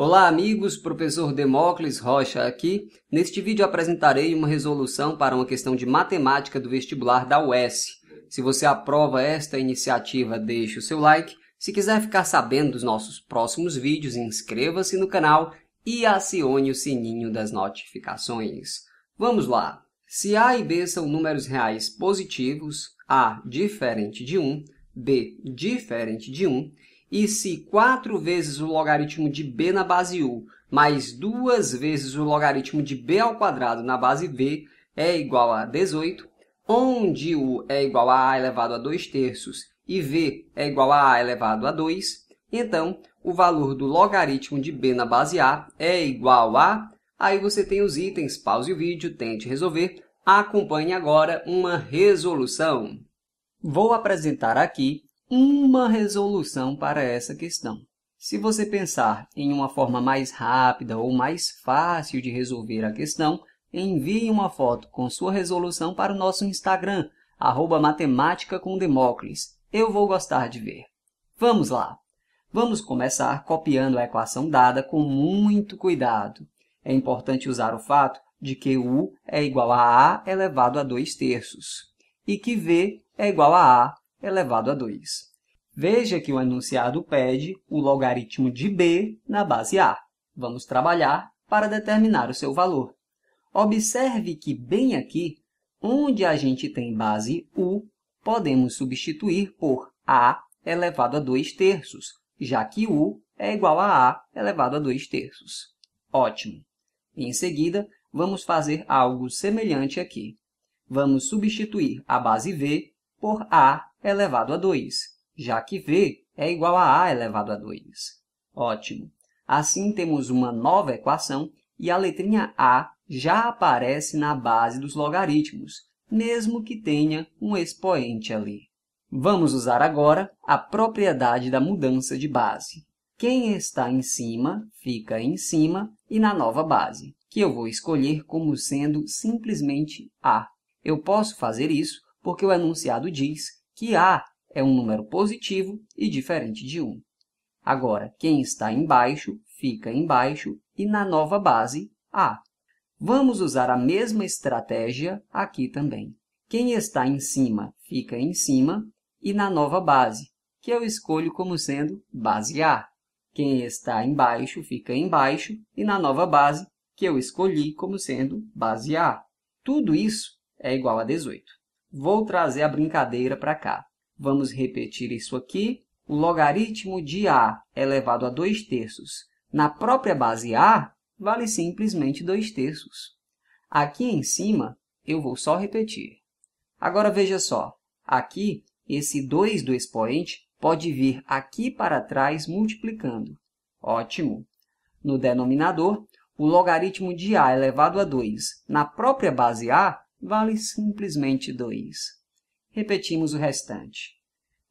Olá amigos, professor Demócles Rocha aqui. Neste vídeo apresentarei uma resolução para uma questão de matemática do vestibular da UES. Se você aprova esta iniciativa, deixe o seu like. Se quiser ficar sabendo dos nossos próximos vídeos, inscreva-se no canal e acione o sininho das notificações. Vamos lá! Se A e B são números reais positivos, A diferente de 1, B diferente de 1, e se 4 vezes o logaritmo de b na base u mais 2 vezes o logaritmo de b ao quadrado na base v é igual a 18, onde u é igual a a elevado a 2 terços e v é igual a a elevado a 2, então o valor do logaritmo de b na base a é igual a... Aí você tem os itens, pause o vídeo, tente resolver. Acompanhe agora uma resolução. Vou apresentar aqui uma resolução para essa questão. Se você pensar em uma forma mais rápida ou mais fácil de resolver a questão, envie uma foto com sua resolução para o nosso Instagram, arroba matemática com Demócles. Eu vou gostar de ver. Vamos lá! Vamos começar copiando a equação dada com muito cuidado. É importante usar o fato de que U é igual a A elevado a 2 terços e que V é igual a A elevado a 2. Veja que o enunciado pede o logaritmo de b na base a. Vamos trabalhar para determinar o seu valor. Observe que, bem aqui, onde a gente tem base u, podemos substituir por a elevado a 2 terços, já que u é igual a a elevado a 2 terços. Ótimo! Em seguida, vamos fazer algo semelhante aqui. Vamos substituir a base v por a é elevado a 2, já que V é igual a A elevado a 2. Ótimo! Assim temos uma nova equação e a letrinha A já aparece na base dos logaritmos, mesmo que tenha um expoente ali. Vamos usar agora a propriedade da mudança de base. Quem está em cima, fica em cima e na nova base, que eu vou escolher como sendo simplesmente A. Eu posso fazer isso porque o enunciado diz que A é um número positivo e diferente de 1. Agora, quem está embaixo fica embaixo e na nova base, A. Vamos usar a mesma estratégia aqui também. Quem está em cima fica em cima e na nova base, que eu escolho como sendo base A. Quem está embaixo fica embaixo e na nova base, que eu escolhi como sendo base A. Tudo isso é igual a 18. Vou trazer a brincadeira para cá. Vamos repetir isso aqui. O logaritmo de A é elevado a 2 terços na própria base A vale simplesmente 2 terços. Aqui em cima, eu vou só repetir. Agora veja só, aqui esse 2 do expoente pode vir aqui para trás multiplicando. Ótimo! No denominador, o logaritmo de a elevado a 2 na própria base a vale simplesmente 2. Repetimos o restante.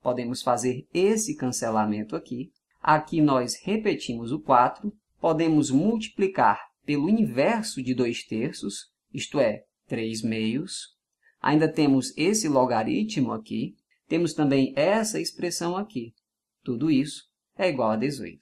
Podemos fazer esse cancelamento aqui. Aqui nós repetimos o 4. Podemos multiplicar pelo inverso de 2 terços, isto é, 3 meios. Ainda temos esse logaritmo aqui. Temos também essa expressão aqui. Tudo isso é igual a 18.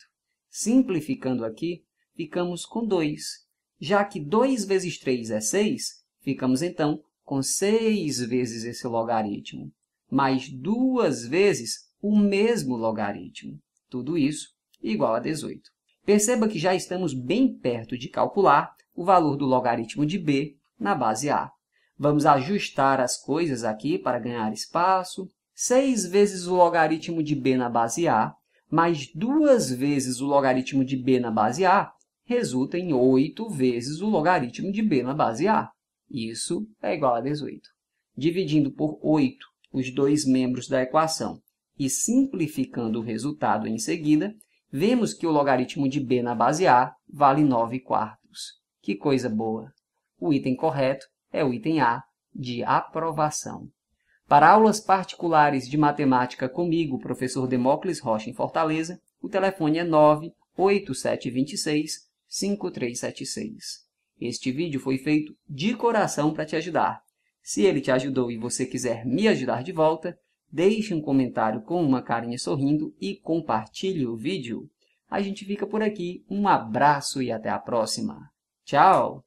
Simplificando aqui, ficamos com 2. Já que 2 vezes 3 é 6, Ficamos então com 6 vezes esse logaritmo, mais duas vezes o mesmo logaritmo. Tudo isso igual a 18. Perceba que já estamos bem perto de calcular o valor do logaritmo de b na base a. Vamos ajustar as coisas aqui para ganhar espaço. 6 vezes o logaritmo de b na base a, mais duas vezes o logaritmo de b na base a, resulta em 8 vezes o logaritmo de b na base a. Isso é igual a 18. Dividindo por 8 os dois membros da equação e simplificando o resultado em seguida, vemos que o logaritmo de b na base a vale 9 quartos. Que coisa boa! O item correto é o item A de aprovação. Para aulas particulares de matemática comigo, professor Demócles Rocha em Fortaleza, o telefone é 98726 5376. Este vídeo foi feito de coração para te ajudar. Se ele te ajudou e você quiser me ajudar de volta, deixe um comentário com uma carinha sorrindo e compartilhe o vídeo. A gente fica por aqui. Um abraço e até a próxima. Tchau!